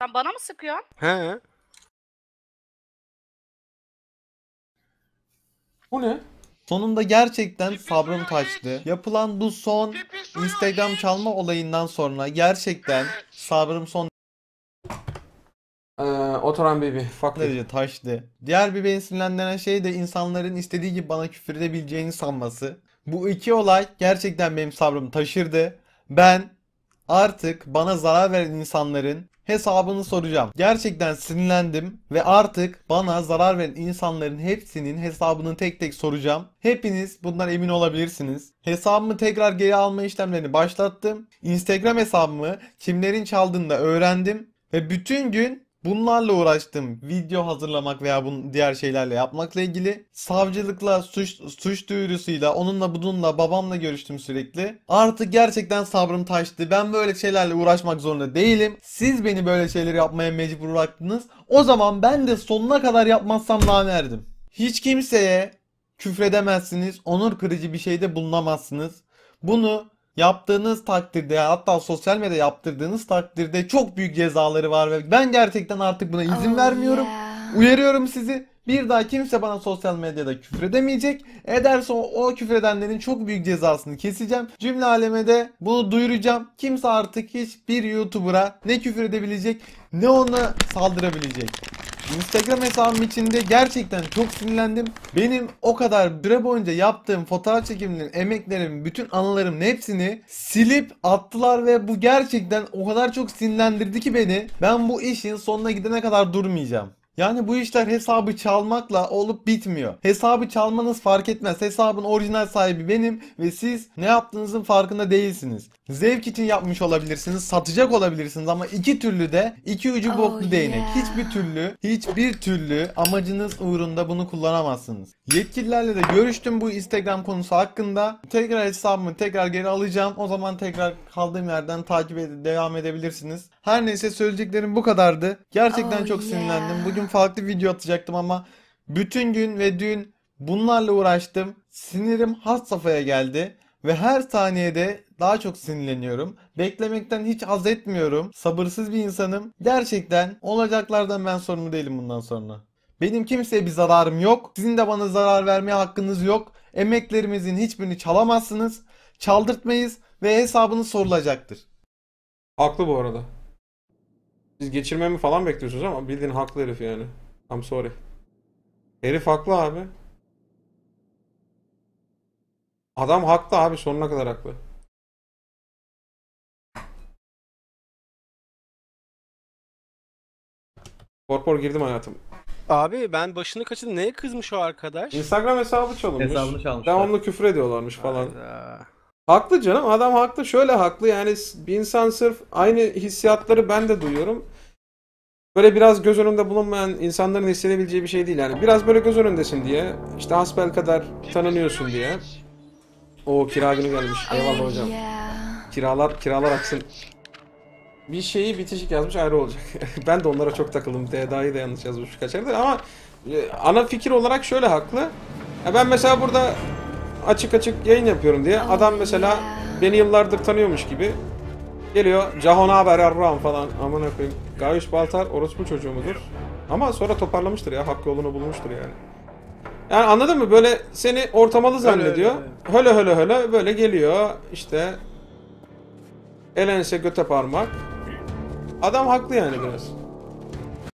Sen bana mı sıkıyorsun? He. Bu ne? Sonunda gerçekten sabrım taştı. Yapılan bu son Instagram çalma olayından sonra gerçekten sabrım son Ee, oturan baby. Fuck taştı. Diğer bir beni sinirlendiren şey de insanların istediği gibi bana küfür edebileceğini sanması. Bu iki olay gerçekten benim sabrım taşırdı. Ben artık bana zarar veren insanların hesabını soracağım. Gerçekten sinirlendim ve artık bana zarar veren insanların hepsinin hesabını tek tek soracağım. Hepiniz bundan emin olabilirsiniz. Hesabımı tekrar geri alma işlemlerini başlattım. Instagram hesabımı kimlerin çaldığını da öğrendim. Ve bütün gün Bunlarla uğraştım. Video hazırlamak veya bunun diğer şeylerle yapmakla ilgili. Savcılıkla, suç, suç duyurusuyla, onunla bununla, babamla görüştüm sürekli. Artık gerçekten sabrım taştı. Ben böyle şeylerle uğraşmak zorunda değilim. Siz beni böyle şeyleri yapmaya mecbur bıraktınız. O zaman ben de sonuna kadar yapmazsam daha lanerdim. Hiç kimseye küfredemezsiniz. Onur kırıcı bir şeyde bulunamazsınız. Bunu yaptığınız takdirde hatta sosyal medya yaptırdığınız takdirde çok büyük cezaları var ve ben gerçekten artık buna izin oh, vermiyorum. Yeah. Uyarıyorum sizi. Bir daha kimse bana sosyal medyada küfredemeyecek. Ederse o, o küfredenlerin çok büyük cezasını keseceğim. Cümle alemede bunu duyuracağım. Kimse artık hiçbir YouTuber'a ne edebilecek ne ona saldırabilecek. Instagram hesabım içinde gerçekten çok sinirlendim. Benim o kadar süre boyunca yaptığım fotoğraf çekiminin, emeklerim, bütün anılarımın hepsini silip attılar ve bu gerçekten o kadar çok sinirlendirdi ki beni. Ben bu işin sonuna gidene kadar durmayacağım. Yani bu işler hesabı çalmakla olup bitmiyor. Hesabı çalmanız fark etmez. Hesabın orijinal sahibi benim ve siz ne yaptığınızın farkında değilsiniz. Zevk için yapmış olabilirsiniz, satacak olabilirsiniz ama iki türlü de iki ucu oh, boklu değnek. Yeah. Hiçbir türlü, hiçbir türlü amacınız uğrunda bunu kullanamazsınız. Yetkililerle de görüştüm bu Instagram konusu hakkında. Tekrar hesabımı tekrar geri alacağım. O zaman tekrar kaldığım yerden takip edip devam edebilirsiniz. Her neyse söyleyeceklerim bu kadardı. Gerçekten oh, çok yeah. sinirlendim. Bugün farklı video atacaktım ama bütün gün ve dün bunlarla uğraştım. Sinirim has safhaya geldi. Ve her saniyede daha çok sinirleniyorum. Beklemekten hiç haz etmiyorum. Sabırsız bir insanım. Gerçekten olacaklardan ben sorumlu değilim bundan sonra. Benim kimseye bir zararım yok. Sizin de bana zarar vermeye hakkınız yok. Emeklerimizin hiçbirini çalamazsınız. Çaldırtmayız ve hesabınız sorulacaktır. Haklı bu arada. Siz geçirmemi falan bekliyorsunuz ama bildiğin haklı herif yani. I'm sorry. Herif haklı abi. Adam haklı abi sonuna kadar haklı. Korpor girdim hayatım. Abi ben başını kaçırdım. Neye kızmış o arkadaş? Instagram hesabı çalınmış. Hesabını çalmışlar. Devamlı küfür ediyorlarmış falan. Hayda. Haklı canım adam haklı. Şöyle haklı yani bir insan sırf aynı hissiyatları ben de duyuyorum. Böyle biraz göz önünde bulunmayan insanların hissedebileceği bir şey değil yani. Biraz böyle göz önündesin diye işte hasbel kadar tanınıyorsun diye. O kira günü gelmiş. Eyvallah hocam. Kiralar kiralar aksın. Bir şeyi bitişik yazmış ayrı olacak. ben de onlara çok takıldım. D'da'yı da yanlış yazmış birkaç yerde ama e, ana fikir olarak şöyle haklı. Ya ben mesela burada açık açık yayın yapıyorum diye adam mesela beni yıllardır tanıyormuş gibi geliyor Cahon haber Erran falan amına koyayım. Gayus Baltar orospu çocuğu mudur? Ama sonra toparlamıştır ya hak yolunu bulmuştur yani. Yani anladın mı? Böyle seni ortamalı zannediyor. Höle höle höle böyle geliyor. işte elense göte parmak. Adam haklı yani biraz.